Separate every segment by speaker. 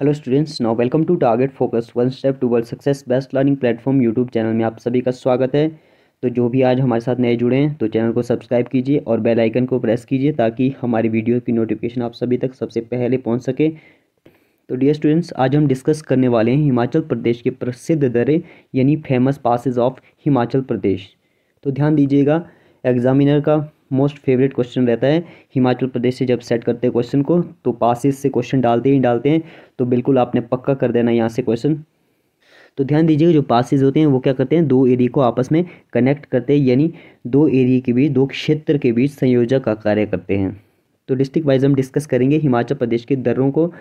Speaker 1: hello students now welcome to target focus one step to world success best learning platform YouTube channel में आप सभी का स्वागत है तो जो भी आज हमारे साथ नए जुड़े हैं तो चैनल को सब्सक्राइब कीजिए और बेल आइकन को प्रेस कीजिए ताकि हमारी वीडियो की नोटिफिकेशन आप सभी तक सबसे पहले पहुँच सके तो डियर स्टूडेंट्स आज हम डिस्कस करने वाले हैं हिमाचल प्रदेश के प्रसिद्ध दरें यानी famous passes of Himachal Pradesh तो ध्यान दीजिएगा एग्जामिनर का मोस्ट फेवरेट क्वेश्चन रहता है हिमाचल प्रदेश से जब सेट करते हैं क्वेश्चन को तो पासिस से क्वेश्चन डालते ही डालते हैं तो बिल्कुल आपने पक्का कर देना यहाँ से क्वेश्चन तो ध्यान दीजिएगा जो पासिस होते हैं वो क्या करते हैं दो एरिया को आपस में कनेक्ट करते हैं यानी दो एरिए के बीच दो क्षेत्र के बीच संयोजक का कार्य करते हैं तो डिस्ट्रिक्ट वाइज हम डिस्कस करेंगे हिमाचल प्रदेश के दरों को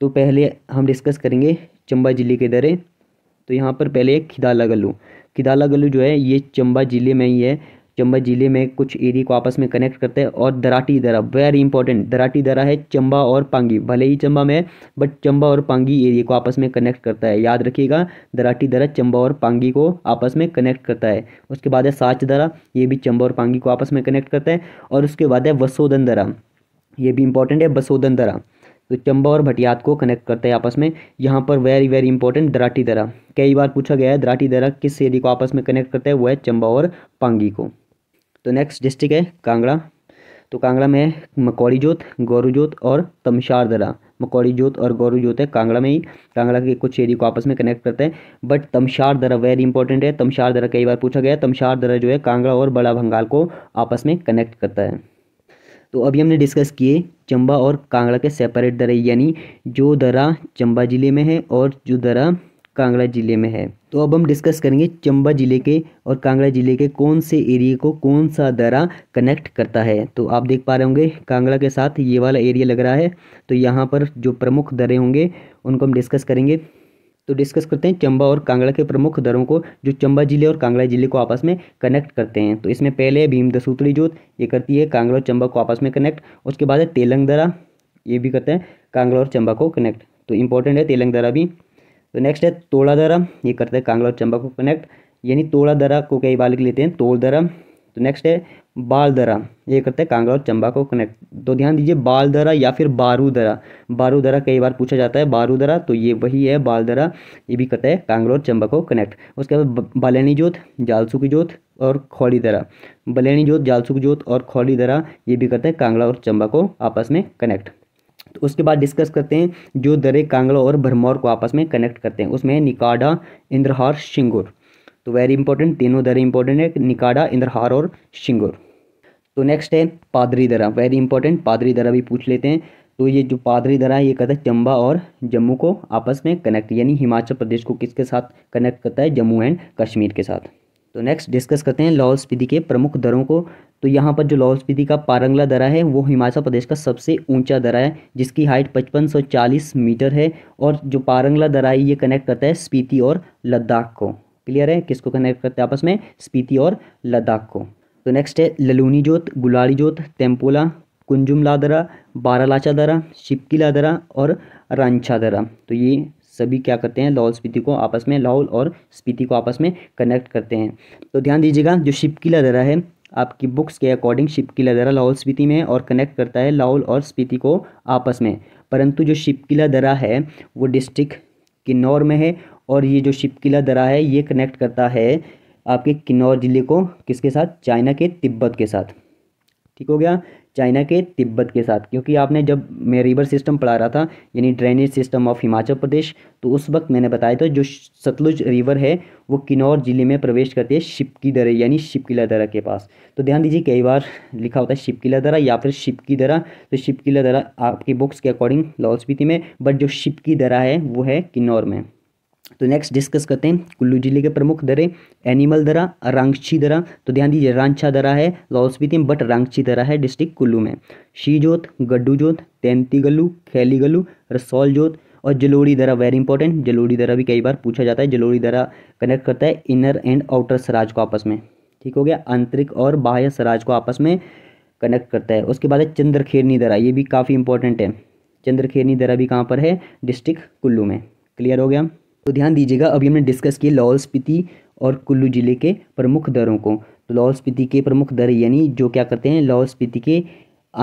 Speaker 1: तो पहले हम डिस्कस करेंगे चंबा जिले के दरें तो यहाँ पर पहले खिदाला गल्लू खिदाला गल्लू जो है ये चंबा ज़िले में ही है चंबा ज़िले में कुछ एरिया को आपस में कनेक्ट करते हैं और दराटी दरा वेरी इंपॉर्टेंट दराटी दरा है चंबा और पांगी भले ही चंबा में है बट चंबा और पांगी एरिया को आपस में कनेक्ट करता है याद रखिएगा दराटी दरा चंबा और पांगी को आपस में कनेक्ट करता है उसके बाद है साच दरा ये भी चंबा और पांगी को आपस में कनेक्ट करता है और उसके बाद है वसोदन दरा ये भी इंपॉर्टेंट है बसोदन दरा तो चंबा और भटियात को कनेक्ट करता है आपस में यहाँ पर वेरी वेरी इंपॉर्टेंट दराटी दरा कई बार पूछा गया है दराटी दरा किस एरिया को आपस में कनेक्ट करता है वह है चंबा और पांगी को तो नेक्स्ट डिस्ट्रिक्ट है कांगड़ा तो कांगड़ा में मकौड़ी जोत गौरू जोत और तमशार दरा मकौड़ी जोत और गौरू जोत है कांगड़ा में ही कांगड़ा के कुछ एरिया को आपस में कनेक्ट करते हैं बट तमशार दरा वेरी इंपॉर्टेंट है तमशार दरा कई बार पूछा गया तमशार दरा जो है कांगड़ा और बड़ा भंगाल को आपस में कनेक्ट करता है तो अभी हमने डिस्कस किए चंबा और कांगड़ा के सेपरेट दरें यानी जो दरा चंबा ज़िले में है और जो दरा कांगड़ा ज़िले में है तो अब हम डिस्कस करेंगे चंबा ज़िले के और कांगड़ा ज़िले के कौन से एरिया को कौन सा दरा कनेक्ट करता है तो आप देख पा रहे होंगे कांगड़ा के साथ ये वाला एरिया लग रहा है तो यहाँ पर जो प्रमुख दरें होंगे उनको हम डिस्कस करेंगे तो डिस्कस करते हैं चंबा और कांगड़ा के प्रमुख दरों को जो चंबा जिले और कांगड़ा जिले को आपस में कनेक्ट करते हैं तो इसमें पहले भीम दसूत्री जोत ये करती है कांगड़ा और चंबा को आपस में कनेक्ट उसके बाद है तेलंग दरा ये भी करते हैं कांगड़ा और चंबा को कनेक्ट तो इंपॉर्टेंट है तेलंग दरा भी तो नेक्स्ट है तोड़ा दरा ये करते हैं कांगड़ा और चंबा को कनेक्ट यानी तोड़ा दरा को कई बार लेते हैं तोड़ दरा तो नेक्स्ट है बाल दरा ये करते हैं कांगड़ा और चंबा को कनेक्ट तो ध्यान दीजिए बाल दरा या फिर बारू दरा बारू दरा कई बार पूछा जाता है बारू दरा तो ये वही है बाल दरा ये भी करता है कांगड़ा और चंबा को कनेक्ट उसके बाद बलैनी जोत जालसू की जोत और खौड़ी दरा बलैनी जोत जालसू की जोत और खौड़ी दरा ये भी करते हैं कांगड़ा और चंबा को आपस में कनेक्ट तो उसके बाद डिस्कस करते हैं जो दरे कांगड़ा और भरमौर को आपस में कनेक्ट करते हैं उसमें निकाडा इंद्रहार शिंगुर तो वेरी इंपॉर्टेंट तीनों दरें इंपॉर्टेंट है निकाडा इंद्रहार तो और शिंगुर तो नेक्स्ट है पादरी दरा वेरी इंपॉर्टेंट पादरी दरा भी पूछ लेते हैं तो ये जो पादरी दरा है ये कहता है चंबा और जम्मू को आपस में कनेक्ट यानी हिमाचल प्रदेश को किसके साथ कनेक्ट करता है जम्मू एंड कश्मीर के साथ तो नेक्स्ट डिस्कस करते हैं लाहौल स्पीति के प्रमुख दरों को तो यहाँ पर जो लाहौल स्पीति का पारंगला दरा है वो हिमाचल प्रदेश का सबसे ऊंचा दरा है जिसकी हाइट 5540 मीटर है और जो पारंगला दरा है ये कनेक्ट करता है स्पीति और लद्दाख को क्लियर है किसको कनेक्ट करता है आपस में स्पीति और लद्दाख को तो नेक्स्ट है ललूनी जोत गुलाड़ी जोत टेम्पोला कुंजुमला दरा बारालाचा दरा शिपकीला दरा और रंछा दरा तो ये सभी क्या करते हैं लाहौल स्पीति को आपस में लाहौल और स्पीति को आपस में कनेक्ट करते हैं तो ध्यान दीजिएगा जो शिपकिला दरा है आपकी बुक्स के अकॉर्डिंग शिप किला दरा लाहौल स्पीति में और कनेक्ट करता है लाहौल और स्पीति को आपस में परंतु जो शिप किला दरा है वो डिस्ट्रिक्ट किन्नौर में है और ये जो शिप किला दरा है ये कनेक्ट करता है आपके किन्नौर ज़िले को किसके साथ चाइना के तिब्बत के साथ ठीक हो गया चाइना के तिब्बत के साथ क्योंकि आपने जब मैं रिवर सिस्टम पढ़ा रहा था यानी drainage system of Himachal Pradesh तो उस वक्त मैंने बताया था जो सतलुज रिवर है वो किन्नौर जिले में प्रवेश करती है शिपकी दरा यानी शिपकिला दरा के पास तो ध्यान दीजिए कई बार लिखा होता है शिपकिला दरा या फिर शिपकी दरा तो शिपकिला दरा आपकी बुक्स के अकॉर्डिंग स्पीति में बट जो शिपकी दरा है वो है किन्नौर में तो नेक्स्ट डिस्कस करते हैं कुल्लू जिले के प्रमुख दरें एनिमल दरा रांची दरा तो ध्यान दीजिए रांचा दरा है लॉस स्पीति बट रांची दरा है डिस्ट्रिक्ट कुल्लू में शीजोत गड्डू जोत तैंती गल्लू खैली गल्लू रसौल जोत और जलोड़ी दरा वेरी इंपॉर्टेंट जलोड़ी दरा भी कई बार पूछा जाता है जलोड़ी दरा कनेक्ट करता है इनर एंड आउटर सराज को आपस में ठीक हो गया आंतरिक और बाह्य सराज को आपस में कनेक्ट करता है उसके बाद है चंद्रखेरनी दरा ये भी काफ़ी इंपॉर्टेंट है चंद्रखेरनी दरा भी कहाँ पर है डिस्ट्रिक्ट कुल्लू में क्लियर हो गया तो ध्यान दीजिएगा अभी हमने डिस्कस किए लाहौल स्पीति और कुल्लू ज़िले के प्रमुख दरों को तो लाहौल स्पीति के प्रमुख दर यानी जो क्या करते हैं लाहौल स्पीति के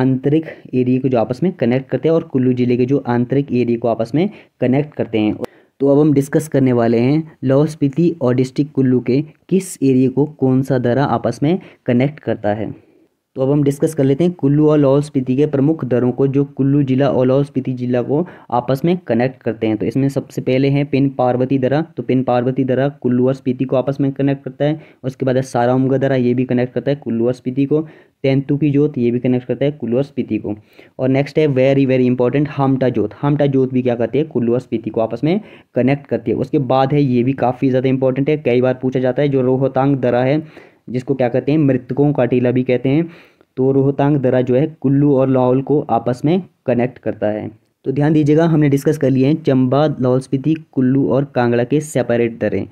Speaker 1: आंतरिक एरिए को जो आपस में कनेक्ट करते हैं और कुल्लू ज़िले के जो आंतरिक एरिए को आपस में कनेक्ट करते हैं तो अब हम डिस्कस करने वाले हैं लाहौल स्पीति और डिस्ट्रिक्ट कुल्लू के किस एरिए को कौन सा दरा आपस में कनेक्ट करता है तो अब हम डिस्कस कर लेते हैं कुल्लू और लाहौल स्पीति के प्रमुख दरों को जो कुल्लू जिला और लाहौल स्पीति जिला को आपस में कनेक्ट करते हैं तो इसमें सबसे पहले है पिन पार्वती दरा तो पिन पार्वती दरा कुल्लू और स्पीति को आपस में कनेक्ट करता है उसके बाद है साराउमगा दरा ये भी कनेक्ट करता है कुल्लू और स्पीति को तेंतु की जोत ये भी कनेक्ट करता है कुल्लू और स्पीति को और नेक्स्ट है वेरी वेरी इंपॉर्टेंट हामटा जोत हामटा जोत भी क्या करती है कुल्लू और स्पीति को आपस में कनेक्ट करती है उसके बाद है ये भी काफ़ी ज़्यादा इंपॉर्टेंट है कई बार पूछा जाता है जो रोहतांग दरा है जिसको क्या कहते हैं मृतकों का टीला भी कहते हैं तो रोहतांग दर्रा जो है कुल्लू और लाहौल को आपस में कनेक्ट करता है तो ध्यान दीजिएगा हमने डिस्कस कर लिए हैं चंबा लाहौल स्पीति कुल्लू और कांगड़ा के सेपरेट दरें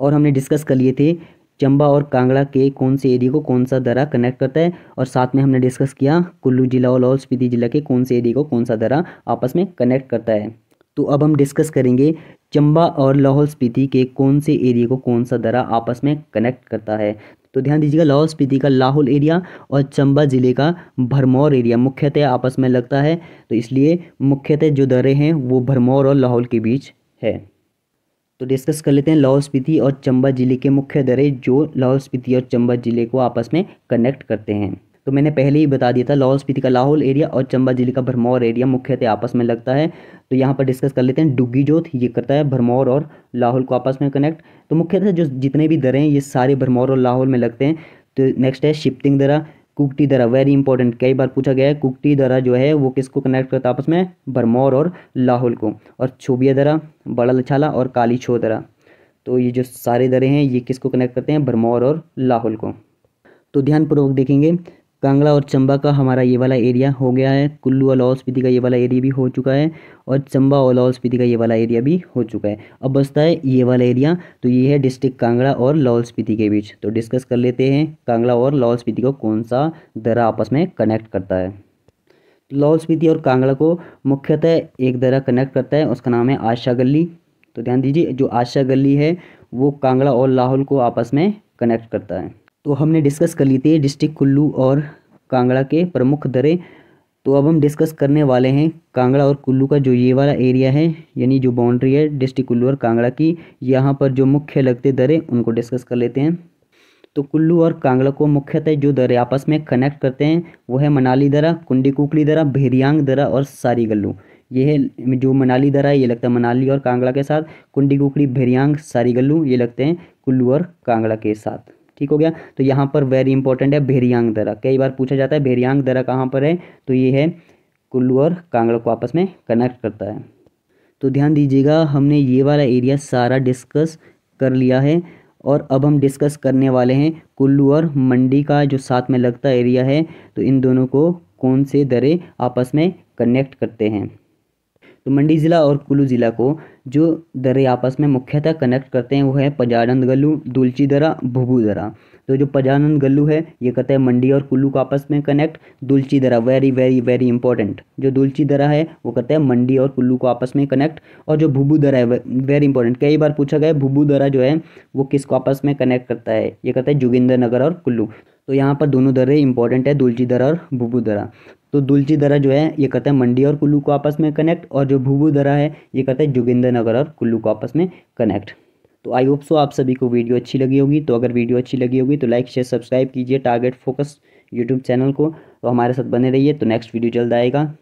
Speaker 1: और हमने डिस्कस कर लिए थे चंबा और कांगड़ा के कौन से एरिया को कौन सा दरा कनेक्ट करता है और साथ में हमने डिस्कस किया कुल्लू जिला और लाहौल स्पीति जिला के कौन से एरिया को कौन सा दरा आपस में कनेक्ट करता है तो अब हम डिस्कस करेंगे चंबा और लाहौल स्पीति के कौन से एरिया को कौन सा दरा आपस में कनेक्ट करता है तो ध्यान दीजिएगा लाहौल स्पीति का लाहौल एरिया और चंबा ज़िले का भरमौर एरिया मुख्यतः आपस में लगता है तो इसलिए मुख्यतः जो दरे हैं वो भरमौर और लाहौल के बीच है तो डिस्कस कर लेते हैं लाहौल स्पीति और चंबा ज़िले के मुख्य दरे जो लाहौल स्पीति और चंबा ज़िले को आपस में कनेक्ट करते हैं तो मैंने पहले ही बता दिया था लाहौल स्पीति का लाहौल एरिया और चंबा जिले का भरमौर एरिया मुख्यतः आपस में लगता है तो यहाँ पर डिस्कस कर लेते हैं डुग्गी जोत ये करता है भरमौर और लाहौल को आपस में कनेक्ट तो मुख्यतः जो जितने भी दरें हैं ये सारे भरमौर और लाहौल में लगते हैं तो नेक्स्ट है शिफ्टिंग दरा कुकटी दरा वेरी इंपॉर्टेंट कई बार पूछा गया है कुकटी दरा जो है वो किसको कनेक्ट करता है आपस में भरमौर और लाहौल को और छोबिया दरा बड़ा लछाला और काली छो दरा तो ये जो सारे दरें हैं ये किसको कनेक्ट करते हैं भरमौर और लाहौल को तो ध्यानपूर्वक देखेंगे कांगड़ा और चंबा का हमारा ये वाला एरिया हो गया है कुल्लू और लाहौल स्पीति का ये वाला एरिया भी हो चुका है और चंबा और लाहौल स्पीति का ये वाला एरिया भी हो चुका है अब बसता है ये वाला एरिया तो ये है डिस्ट्रिक्ट कांगड़ा और लाहौल स्पीति के बीच तो डिस्कस कर लेते हैं कांगड़ा और लाहौल स्पीति को कौन सा दरा आपस में कनेक्ट करता है लाहौल स्पीति और कांगड़ा को मुख्यतः एक दरा कनेक्ट करता है उसका नाम है आशा गली तो ध्यान दीजिए जो आशा गली है वो कांगड़ा और लाहौल को आपस में कनेक्ट करता है तो हमने डिस्कस कर ली थी डिस्ट्रिक्ट कुल्लू और कांगड़ा के प्रमुख दरें तो अब हम डिस्कस करने वाले हैं कांगड़ा और कुल्लू का जो ये वाला एरिया है यानी जो बाउंड्री है डिस्ट्रिक्ट कुल्लू और कांगड़ा की यहाँ पर जो मुख्य लगते दरें उनको डिस्कस कर लेते हैं तो कुल्लू और कांगड़ा को मुख्यतः जो दरें आपस में कनेक्ट करते हैं वो है मनाली दरा कुंडी कुकली दरा भेरियांग दरा और सारी गल्लू ये है जो मनाली दरा है ये लगता है मनाली और कांगड़ा के साथ कुंडी कुकड़ी भेरियांग सारी गल्लू ये लगते हैं कुल्लू और कांगड़ा के साथ ठीक हो गया तो यहाँ पर वेरी इंपॉर्टेंट है भेरियांग दरा कई बार पूछा जाता है भेरियांग दरा कहाँ पर है तो ये है कुल्लू और कांगड़ा को आपस में कनेक्ट करता है तो ध्यान दीजिएगा हमने ये वाला एरिया सारा डिस्कस कर लिया है और अब हम डिस्कस करने वाले हैं कुल्लू और मंडी का जो साथ में लगता एरिया है तो इन दोनों को कौन से दरें आपस में कनेक्ट करते हैं तो मंडी ज़िला और कुल्लू ज़िला को जो दरे आपस में मुख्यतः कनेक्ट करते हैं वो है पजानंद गल्लू दुलची दरा भुभू दरा तो जो पजानंद गल्लू है ये करता है मंडी और कुल्लू को आपस में कनेक्ट दुलची दरा वेरी वेरी वेरी इंपॉर्टेंट जो दुलची दरा है वो करता है मंडी और कुल्लू को आपस में कनेक्ट और जो भुभू दरा है वेरी इंपॉर्टेंट कई बार पूछा गया है दरा जो है वो को आपस में कनेक्ट करता है ये करता है जोगिंदर नगर और कुल्लू तो यहाँ पर दोनों दरें इंपॉर्टेंट है दुलची दरा और भुभू दरा तो दुलची दरा जो है ये करता है मंडी और कुल्लू को आपस में कनेक्ट और जो भूभू दरा है ये करता है जोगिंदर नगर और कुल्लू को आपस में कनेक्ट तो आई होप सो आप सभी को वीडियो अच्छी लगी होगी तो अगर वीडियो अच्छी लगी होगी तो लाइक शेयर सब्सक्राइब कीजिए टारगेट फोकस यूट्यूब चैनल को तो हमारे साथ बने रहिए तो नेक्स्ट वीडियो जल्द आएगा